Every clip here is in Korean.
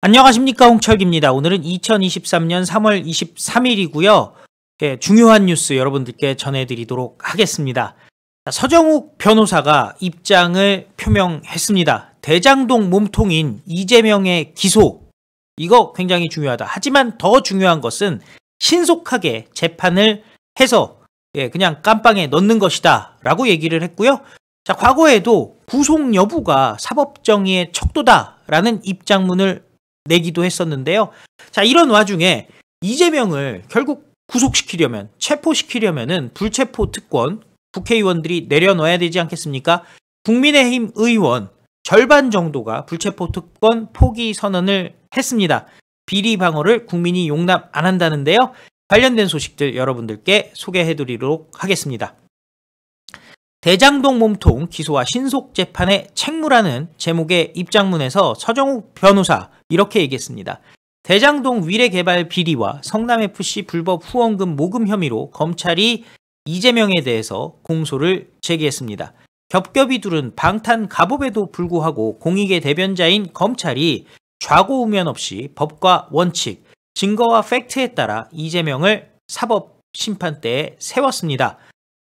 안녕하십니까 홍철기입니다. 오늘은 2023년 3월 23일이고요. 예, 중요한 뉴스 여러분들께 전해드리도록 하겠습니다. 서정욱 변호사가 입장을 표명했습니다. 대장동 몸통인 이재명의 기소 이거 굉장히 중요하다. 하지만 더 중요한 것은 신속하게 재판을 해서 예, 그냥 깜빵에 넣는 것이다 라고 얘기를 했고요. 자, 과거에도 구속 여부가 사법정의의 척도다라는 입장문을 내기도 했었는데요. 자, 이런 와중에 이재명을 결국 구속시키려면, 체포시키려면은 불체포 특권 국회의원들이 내려놓아야 되지 않겠습니까? 국민의힘 의원 절반 정도가 불체포 특권 포기 선언을 했습니다. 비리 방어를 국민이 용납 안 한다는데요. 관련된 소식들 여러분들께 소개해드리도록 하겠습니다. 대장동 몸통 기소와 신속 재판의 책무라는 제목의 입장문에서 서정욱 변호사 이렇게 얘기했습니다. 대장동 위례 개발 비리와 성남FC 불법 후원금 모금 혐의로 검찰이 이재명에 대해서 공소를 제기했습니다. 겹겹이 두른 방탄 갑옷에도 불구하고 공익의 대변자인 검찰이 좌고 우면 없이 법과 원칙, 증거와 팩트에 따라 이재명을 사법 심판대에 세웠습니다.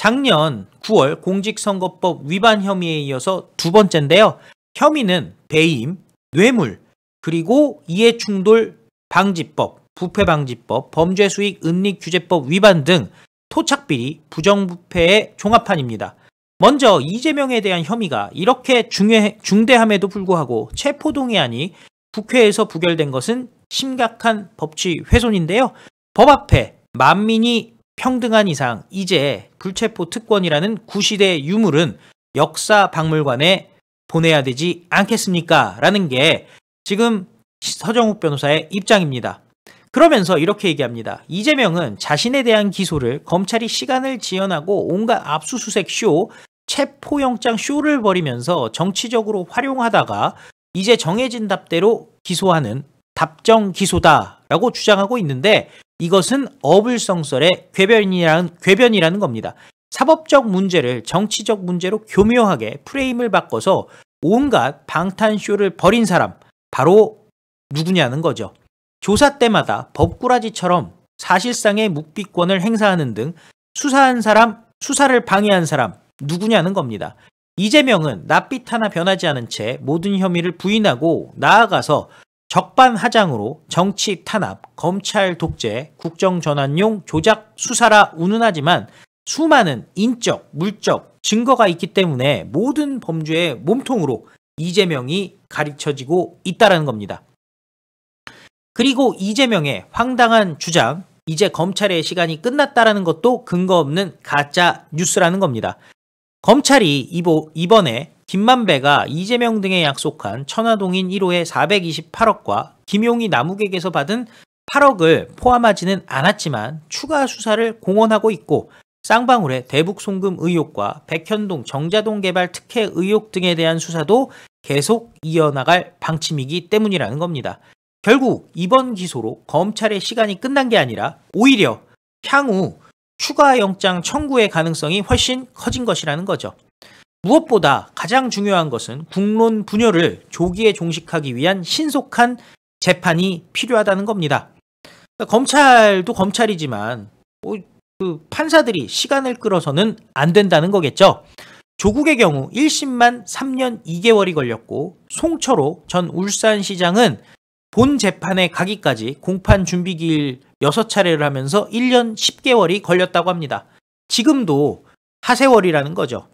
작년 9월 공직선거법 위반 혐의에 이어서 두 번째인데요. 혐의는 배임, 뇌물, 그리고 이해충돌 방지법, 부패방지법, 범죄수익 은닉규제법 위반 등 토착비리, 부정부패의 종합판입니다. 먼저 이재명에 대한 혐의가 이렇게 중요해, 중대함에도 불구하고 체포동의안이 국회에서 부결된 것은 심각한 법치 훼손인데요. 법 앞에 만민이 평등한 이상 이제 불체포 특권이라는 구시대 유물은 역사 박물관에 보내야 되지 않겠습니까? 라는 게 지금 서정욱 변호사의 입장입니다. 그러면서 이렇게 얘기합니다. 이재명은 자신에 대한 기소를 검찰이 시간을 지연하고 온갖 압수수색 쇼, 체포영장 쇼를 벌이면서 정치적으로 활용하다가 이제 정해진 답대로 기소하는 답정 기소다라고 주장하고 있는데 이것은 어불성설의 궤변이라는, 궤변이라는 겁니다. 사법적 문제를 정치적 문제로 교묘하게 프레임을 바꿔서 온갖 방탄쇼를 벌인 사람, 바로 누구냐는 거죠. 조사 때마다 법꾸라지처럼 사실상의 묵비권을 행사하는 등 수사한 사람, 수사를 방해한 사람, 누구냐는 겁니다. 이재명은 낯빛 하나 변하지 않은 채 모든 혐의를 부인하고 나아가서 적반하장으로 정치 탄압, 검찰 독재, 국정전환용 조작 수사라 운운하지만 수많은 인적, 물적 증거가 있기 때문에 모든 범죄의 몸통으로 이재명이 가르쳐지고 있다는 겁니다. 그리고 이재명의 황당한 주장, 이제 검찰의 시간이 끝났다라는 것도 근거 없는 가짜 뉴스라는 겁니다. 검찰이 이번에 김만배가 이재명 등에 약속한 천화동인 1호의 428억과 김용희 남욱에게서 받은 8억을 포함하지는 않았지만 추가 수사를 공언하고 있고 쌍방울의 대북 송금 의혹과 백현동 정자동 개발 특혜 의혹 등에 대한 수사도 계속 이어나갈 방침이기 때문이라는 겁니다. 결국 이번 기소로 검찰의 시간이 끝난 게 아니라 오히려 향후 추가 영장 청구의 가능성이 훨씬 커진 것이라는 거죠. 무엇보다 가장 중요한 것은 국론 분열을 조기에 종식하기 위한 신속한 재판이 필요하다는 겁니다. 그러니까 검찰도 검찰이지만 뭐 그 판사들이 시간을 끌어서는 안 된다는 거겠죠. 조국의 경우 1심만 3년 2개월이 걸렸고 송철호 전 울산시장은 본 재판에 가기까지 공판 준비기일 6차례를 하면서 1년 10개월이 걸렸다고 합니다. 지금도 하세월이라는 거죠.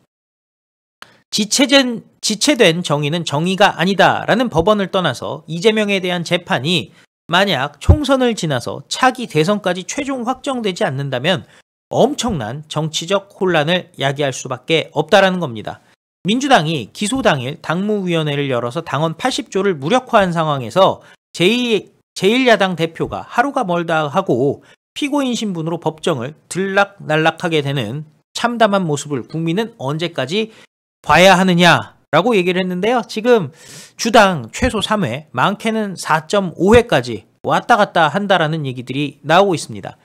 지체된, 지체된 정의는 정의가 아니다라는 법원을 떠나서 이재명에 대한 재판이 만약 총선을 지나서 차기 대선까지 최종 확정되지 않는다면 엄청난 정치적 혼란을 야기할 수밖에 없다라는 겁니다. 민주당이 기소 당일 당무위원회를 열어서 당원 80조를 무력화한 상황에서 제2, 제1야당 대표가 하루가 멀다 하고 피고인 신분으로 법정을 들락날락하게 되는 참담한 모습을 국민은 언제까지 봐야 하느냐 라고 얘기를 했는데요. 지금 주당 최소 3회, 많게는 4.5회까지 왔다 갔다 한다라는 얘기들이 나오고 있습니다.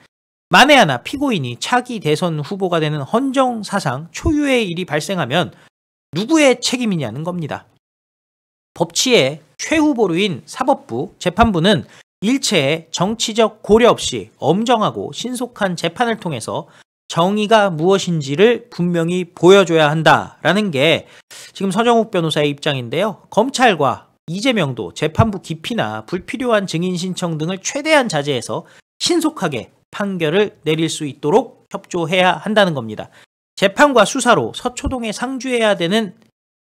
만에 하나 피고인이 차기 대선 후보가 되는 헌정 사상 초유의 일이 발생하면 누구의 책임이냐는 겁니다. 법치의 최후보로인 사법부, 재판부는 일체의 정치적 고려 없이 엄정하고 신속한 재판을 통해서 정의가 무엇인지를 분명히 보여줘야 한다라는 게 지금 서정욱 변호사의 입장인데요. 검찰과 이재명도 재판부 기피나 불필요한 증인 신청 등을 최대한 자제해서 신속하게 판결을 내릴 수 있도록 협조해야 한다는 겁니다. 재판과 수사로 서초동에 상주해야 되는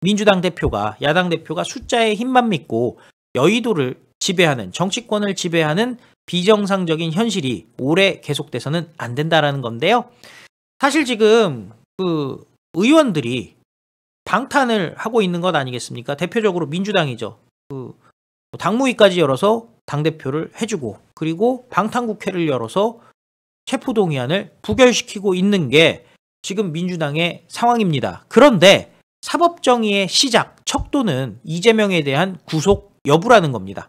민주당 대표가 야당 대표가 숫자에 힘만 믿고 여의도를 지배하는 정치권을 지배하는 비정상적인 현실이 오래 계속돼서는 안 된다라는 건데요. 사실 지금 그 의원들이 방탄을 하고 있는 것 아니겠습니까? 대표적으로 민주당이죠. 그 당무위까지 열어서 당대표를 해주고 그리고 방탄국회를 열어서 체포동의안을 부결시키고 있는 게 지금 민주당의 상황입니다. 그런데 사법정의의 시작, 척도는 이재명에 대한 구속 여부라는 겁니다.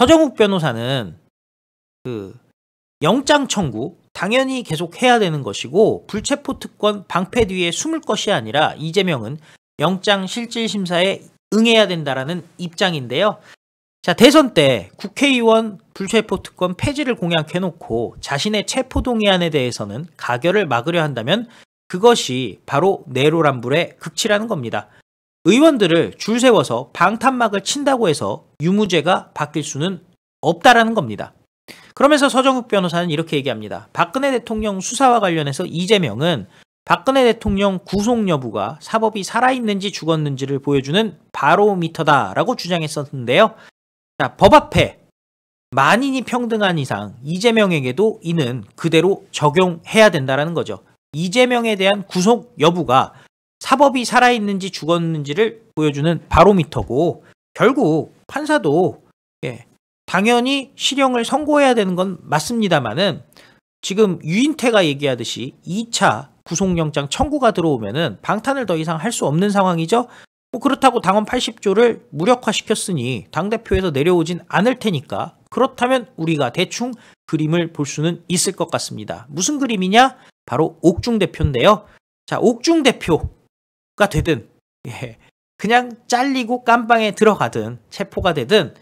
서정욱 변호사는 그 영장 청구 당연히 계속 해야 되는 것이고 불체포 특권 방패 뒤에 숨을 것이 아니라 이재명은 영장 실질 심사에 응해야 된다라는 입장인데요. 자, 대선 때 국회의원 불체포 특권 폐지를 공약해 놓고 자신의 체포 동의안에 대해서는 가결을 막으려 한다면 그것이 바로 내로란불의 극치라는 겁니다. 의원들을 줄 세워서 방탄막을 친다고 해서 유무죄가 바뀔 수는 없다라는 겁니다. 그러면서 서정욱 변호사는 이렇게 얘기합니다. 박근혜 대통령 수사와 관련해서 이재명은 박근혜 대통령 구속 여부가 사법이 살아있는지 죽었는지를 보여주는 바로미터다라고 주장했었는데요. 자, 법 앞에 만인이 평등한 이상 이재명에게도 이는 그대로 적용해야 된다라는 거죠. 이재명에 대한 구속 여부가 사법이 살아있는지 죽었는지를 보여주는 바로미터고 결국 판사도 예, 당연히 실형을 선고해야 되는 건 맞습니다만은 지금 유인태가 얘기하듯이 2차 구속영장 청구가 들어오면은 방탄을 더 이상 할 수 없는 상황이죠. 뭐 그렇다고 당원 80조를 무력화시켰으니 당대표에서 내려오진 않을 테니까 그렇다면 우리가 대충 그림을 볼 수는 있을 것 같습니다. 무슨 그림이냐? 바로 옥중 대표인데요. 자, 옥중 대표 가 되든 예, 그냥 잘리고 깜방에 들어가든 체포가 되든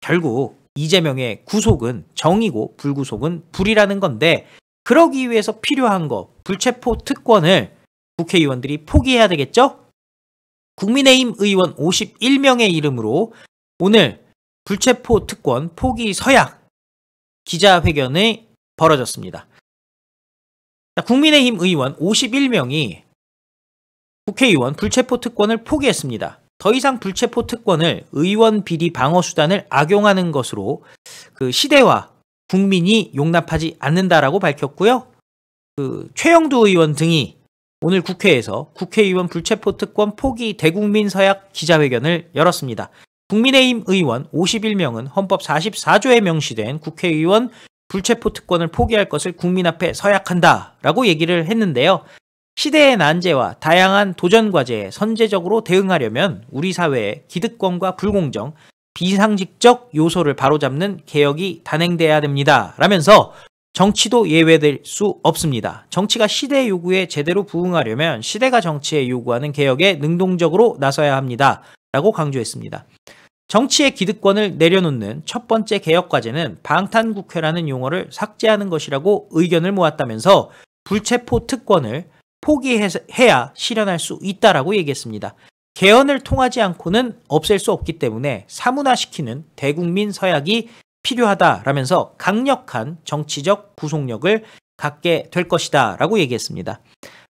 결국 이재명의 구속은 정이고 불구속은 불이라는 건데 그러기 위해서 필요한 거 불체포 특권을 국회의원들이 포기해야 되겠죠? 국민의힘 의원 51명의 이름으로 오늘 불체포 특권 포기 서약 기자회견이 벌어졌습니다. 국민의힘 의원 51명이 국회의원 불체포 특권을 포기했습니다. 더 이상 불체포 특권을 의원 비리 방어 수단을 악용하는 것으로 그 시대와 국민이 용납하지 않는다라고 밝혔고요. 그 최영두 의원 등이 오늘 국회에서 국회의원 불체포 특권 포기 대국민 서약 기자회견을 열었습니다. 국민의힘 의원 51명은 헌법 44조에 명시된 국회의원 불체포 특권을 포기할 것을 국민 앞에 서약한다라고 얘기를 했는데요. 시대의 난제와 다양한 도전 과제에 선제적으로 대응하려면 우리 사회의 기득권과 불공정, 비상식적 요소를 바로잡는 개혁이 단행돼야 됩니다. 라면서 정치도 예외될 수 없습니다. 정치가 시대의 요구에 제대로 부응하려면 시대가 정치에 요구하는 개혁에 능동적으로 나서야 합니다. 라고 강조했습니다. 정치의 기득권을 내려놓는 첫 번째 개혁 과제는 방탄국회라는 용어를 삭제하는 것이라고 의견을 모았다면서 불체포 특권을 포기해야 실현할 수 있다라고 얘기했습니다. 개헌을 통하지 않고는 없앨 수 없기 때문에 사문화시키는 대국민 서약이 필요하다라면서 강력한 정치적 구속력을 갖게 될 것이다 라고 얘기했습니다.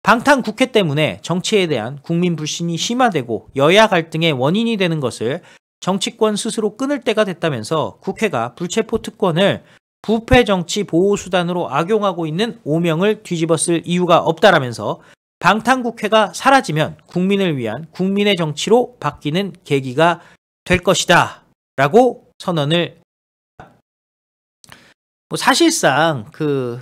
방탄 국회 때문에 정치에 대한 국민 불신이 심화되고 여야 갈등의 원인이 되는 것을 정치권 스스로 끊을 때가 됐다면서 국회가 불체포 특권을 부패 정치 보호 수단으로 악용하고 있는 오명을 뒤집었을 이유가 없다라면서 방탄국회가 사라지면 국민을 위한 국민의 정치로 바뀌는 계기가 될 것이다 라고 선언을 뭐 사실상 그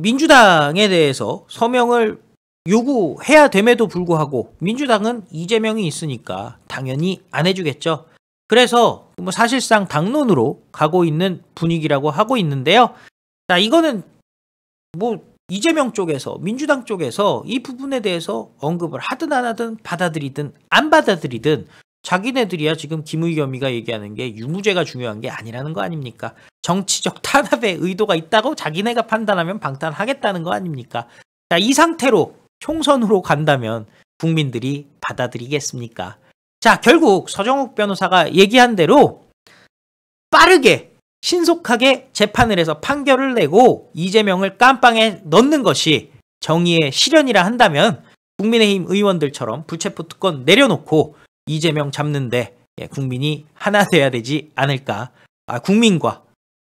민주당에 대해서 서명을 요구해야 됨에도 불구하고 민주당은 이재명이 있으니까 당연히 안 해주겠죠. 그래서 뭐 사실상 당론으로 가고 있는 분위기라고 하고 있는데요. 자, 이거는 뭐 이재명 쪽에서 민주당 쪽에서 이 부분에 대해서 언급을 하든 안 하든 받아들이든 안 받아들이든 자기네들이야 지금 김의겸이가 얘기하는 게 유무죄가 중요한 게 아니라는 거 아닙니까? 정치적 탄압의 의도가 있다고 자기네가 판단하면 방탄하겠다는 거 아닙니까? 자, 이 상태로 총선으로 간다면 국민들이 받아들이겠습니까? 자, 결국 서정욱 변호사가 얘기한 대로 빠르게 신속하게 재판을 해서 판결을 내고 이재명을 깜빵에 넣는 것이 정의의 실현이라 한다면 국민의힘 의원들처럼 불체포 특권 내려놓고 이재명 잡는데 예, 국민이 하나 돼야 되지 않을까 아, 국민과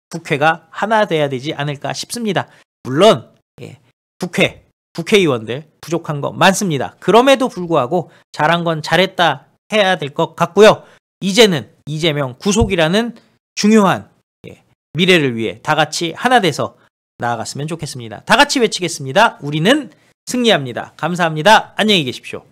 국회가 하나 돼야 되지 않을까 싶습니다. 물론 예, 국회, 국회의원들 부족한 거 많습니다. 그럼에도 불구하고 잘한 건 잘했다 해야 될 것 같고요. 이제는 이재명 구속이라는 중요한 예, 미래를 위해 다 같이 하나 돼서 나아갔으면 좋겠습니다. 다 같이 외치겠습니다. 우리는 승리합니다. 감사합니다. 안녕히 계십시오.